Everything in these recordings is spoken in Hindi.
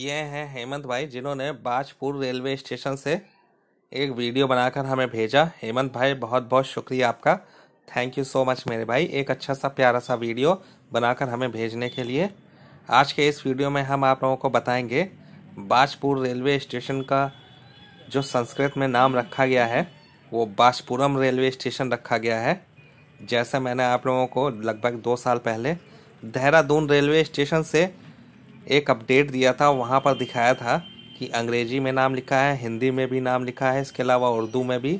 ये हैं हेमंत भाई जिन्होंने बाजपुर रेलवे स्टेशन से एक वीडियो बनाकर हमें भेजा हेमंत भाई बहुत बहुत शुक्रिया आपका थैंक यू सो मच मेरे भाई एक अच्छा सा प्यारा सा वीडियो बनाकर हमें भेजने के लिए आज के इस वीडियो में हम आप लोगों को बताएंगे बाजपुर रेलवे स्टेशन का जो संस्कृत में नाम रखा गया है वो बाजपुरम रेलवे स्टेशन रखा गया है जैसा मैंने आप लोगों को लगभग दो साल पहले देहरादून रेलवे स्टेशन से एक अपडेट दिया था वहाँ पर दिखाया था कि अंग्रेजी में नाम लिखा है हिंदी में भी नाम लिखा है इसके अलावा उर्दू में भी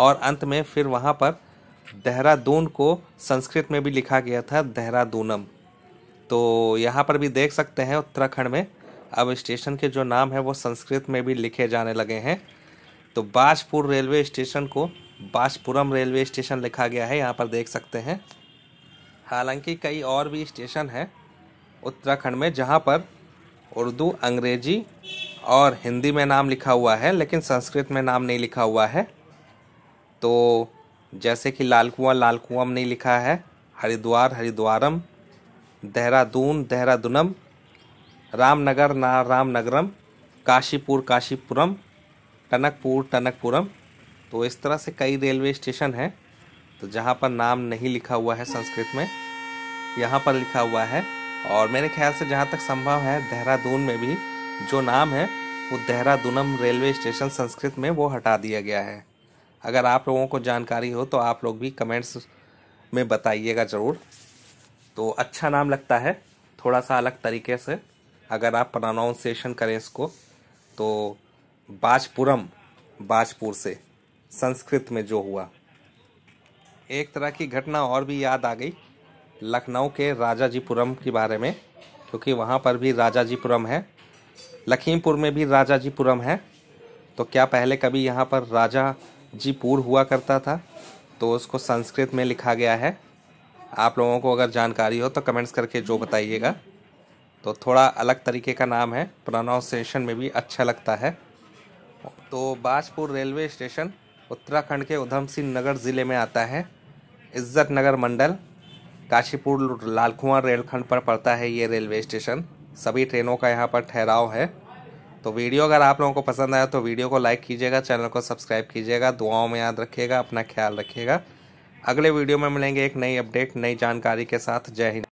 और अंत में फिर वहाँ पर देहरादून को संस्कृत में भी लिखा गया था देहरादूनम तो यहाँ पर भी देख सकते हैं उत्तराखंड में अब स्टेशन के जो नाम है वो संस्कृत में भी लिखे जाने लगे हैं तो बाजपुर रेलवे स्टेशन को बाजपुरम रेलवे स्टेशन लिखा गया है यहाँ पर देख सकते हैं हालांकि कई और भी स्टेशन हैं उत्तराखंड में जहाँ पर उर्दू अंग्रेजी और हिंदी में नाम लिखा हुआ है लेकिन संस्कृत में नाम नहीं लिखा हुआ है तो जैसे कि लाल कुआं लाल कुआं में नहीं लिखा है हरिद्वार हरिद्वारम देहरादून देहरादूनम रामनगर ना रामनगरम काशीपुर काशीपुरम टनकपुर टनकपुरम तो इस तरह से कई रेलवे स्टेशन हैं तो जहाँ पर नाम नहीं लिखा हुआ है संस्कृत में यहाँ पर लिखा हुआ है और मेरे ख्याल से जहाँ तक संभव है देहरादून में भी जो नाम है वो देहरादूनम रेलवे स्टेशन संस्कृत में वो हटा दिया गया है अगर आप लोगों को जानकारी हो तो आप लोग भी कमेंट्स में बताइएगा ज़रूर तो अच्छा नाम लगता है थोड़ा सा अलग तरीके से अगर आप प्रोनाउंसिएशन करें इसको तो बाजपुरम बाजपुर से संस्कृत में जो हुआ एक तरह की घटना और भी याद आ गई लखनऊ के राजा जीपुरम के बारे में क्योंकि वहाँ पर भी राजा जीपुरम है लखीमपुर में भी राजा जीपुरम है तो क्या पहले कभी यहाँ पर राजा जीपुर हुआ करता था तो उसको संस्कृत में लिखा गया है आप लोगों को अगर जानकारी हो तो कमेंट्स करके जो बताइएगा तो थोड़ा अलग तरीके का नाम है प्रोनाउंसिएशन में भी अच्छा लगता है तो बाजपुर रेलवे स्टेशन उत्तराखंड के उधम सिंह नगर ज़िले में आता है इज़्ज़त नगर मंडल काशीपुर लालकुआ रेलखंड पर पड़ता है ये रेलवे स्टेशन सभी ट्रेनों का यहाँ पर ठहराव है तो वीडियो अगर आप लोगों को पसंद आया तो वीडियो को लाइक कीजिएगा चैनल को सब्सक्राइब कीजिएगा दुआओं में याद रखिएगा अपना ख्याल रखिएगा अगले वीडियो में मिलेंगे एक नई अपडेट नई जानकारी के साथ जय हिंद